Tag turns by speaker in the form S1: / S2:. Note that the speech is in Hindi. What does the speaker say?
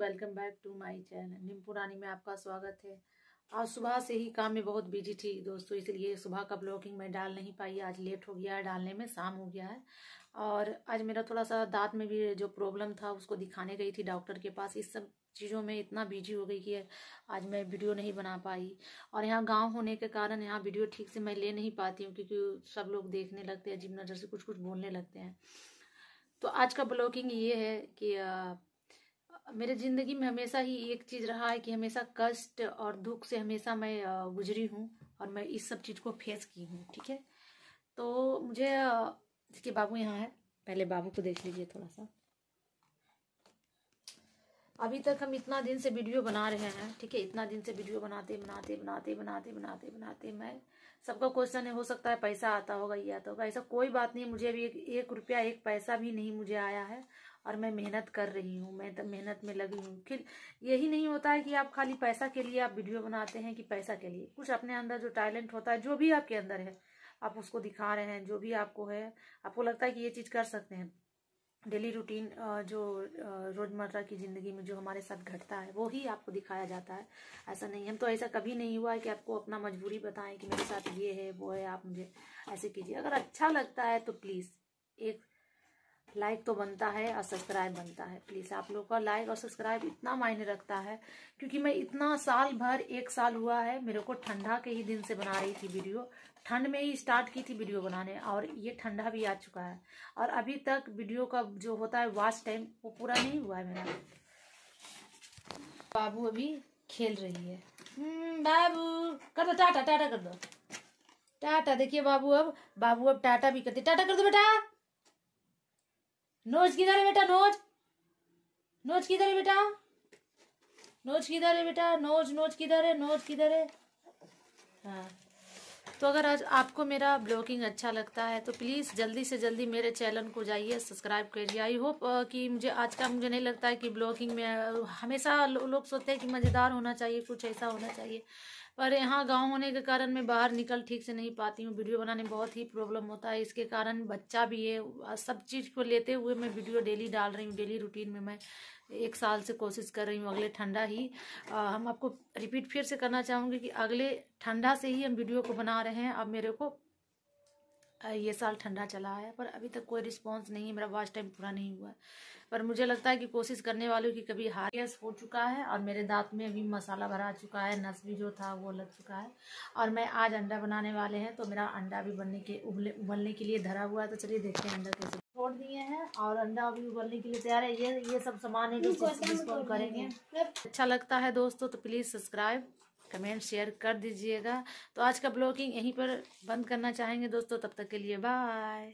S1: welcome back to my channel Nimpu Rani में आपका स्वागत है आज सुबह से ही काम में बहुत बिजी थी दोस्तों इसलिए सुबह का ब्लॉगिंग मैं डाल नहीं पाई आज लेट हो गया है डालने में शाम हो गया है और आज मेरा थोड़ा सा दांत में भी जो प्रॉब्लम था उसको दिखाने गई थी डॉक्टर के पास इस सब चीज़ों में इतना बिजी हो गई कि आज मैं वीडियो नहीं बना पाई और यहाँ गांव होने के कारण यहाँ वीडियो ठीक से मैं ले नहीं पाती हूँ क्योंकि सब लोग देखने लगते हैं अजीब नज़र से कुछ कुछ बोलने लगते हैं तो आज का ब्लॉगिंग ये है कि मेरे ज़िंदगी में हमेशा ही एक चीज़ रहा है कि हमेशा कष्ट और दुख से हमेशा मैं गुजरी हूँ और मैं इस सब चीज़ को फेस की हूँ ठीक है तो मुझे इसके बाबू यहाँ है पहले बाबू को देख लीजिए थोड़ा सा अभी तक हम इतना दिन से वीडियो बना रहे हैं ठीक है इतना दिन से वीडियो बनाते बनाते बनाते बनाते बनाते बनाते मैं सबका क्वेश्चन है हो सकता है पैसा आता होगा ये आता होगा ऐसा कोई बात नहीं मुझे अभी एक, एक रुपया एक पैसा भी नहीं मुझे आया है और मैं मेहनत कर रही हूँ मैं तो मेहनत में लगी हूँ फिर यही नहीं होता है कि आप खाली पैसा के लिए आप वीडियो बनाते हैं कि पैसा के लिए कुछ अपने अंदर जो टैलेंट होता है जो भी आपके अंदर है आप उसको दिखा रहे हैं जो भी आपको है आपको लगता है कि ये चीज़ कर सकते हैं डेली रूटीन जो रोजमर्रा की जिंदगी में जो हमारे साथ घटता है वो ही आपको दिखाया जाता है ऐसा नहीं हम तो ऐसा कभी नहीं हुआ है कि आपको अपना मजबूरी बताएं कि मेरे साथ ये है वो है आप मुझे ऐसे कीजिए अगर अच्छा लगता है तो प्लीज़ एक लाइक तो बनता है और सब्सक्राइब बनता है प्लीज आप लोगों का लाइक और सब्सक्राइब इतना मायने रखता है क्योंकि मैं इतना साल भर एक साल हुआ है मेरे को ठंडा के ही दिन से बना रही थी वीडियो ठंड में ही स्टार्ट की थी वीडियो बनाने और ये ठंडा भी आ चुका है और अभी तक वीडियो का जो होता है वॉच टाइम वो पूरा नहीं हुआ है मेरा बाबू अभी खेल रही है हम्म, बाबू कर दो टाटा टाटा कर दो टाटा देखिए बाबू अब बाबू अब टाटा भी करते टाटा कर दो बेटा नोज किधर है बेटा नोज नोज किधर है बेटा नोज किधर है बेटा नोज नोज किधर है नोज किधर है हाँ तो अगर आज आपको मेरा ब्लॉगिंग अच्छा लगता है तो प्लीज़ जल्दी से जल्दी मेरे चैनल को जाइए सब्सक्राइब करिए आई होप कि मुझे आज का मुझे नहीं लगता है कि ब्लॉगिंग में हमेशा लोग सोचते हैं कि मज़ेदार होना चाहिए कुछ ऐसा होना चाहिए पर यहाँ गांव होने के कारण मैं बाहर निकल ठीक से नहीं पाती हूँ वीडियो बनाने में बहुत ही प्रॉब्लम होता है इसके कारण बच्चा भी है सब चीज़ को लेते हुए मैं वीडियो डेली डाल रही हूँ डेली रूटीन में मैं एक साल से कोशिश कर रही हूँ अगले ठंडा ही आ, हम आपको रिपीट फिर से करना चाहूँगी कि अगले ठंडा से ही हम वीडियो को बना रहे हैं अब मेरे को ये साल ठंडा चला आया पर अभी तक कोई रिस्पांस नहीं है मेरा वॉच टाइम पूरा नहीं हुआ पर मुझे लगता है कि कोशिश करने वालों की कभी हार गैस हो चुका है और मेरे दांत में अभी मसाला भरा चुका है नस भी जो था वो लग चुका है और मैं आज अंडा बनाने वाले हैं तो मेरा अंडा भी बनने के उबले उबलने के लिए धरा हुआ है तो चलिए देखते हैं अंडा कैसे छोड़ दिए हैं और अंडा अभी उबलने के लिए तैयार है ये ये सब सामान है जो करेंगे अच्छा लगता है दोस्तों तो प्लीज़ सब्सक्राइब कमेंट शेयर कर दीजिएगा तो आज का ब्लॉगिंग यहीं पर बंद करना चाहेंगे दोस्तों तब तक के लिए बाय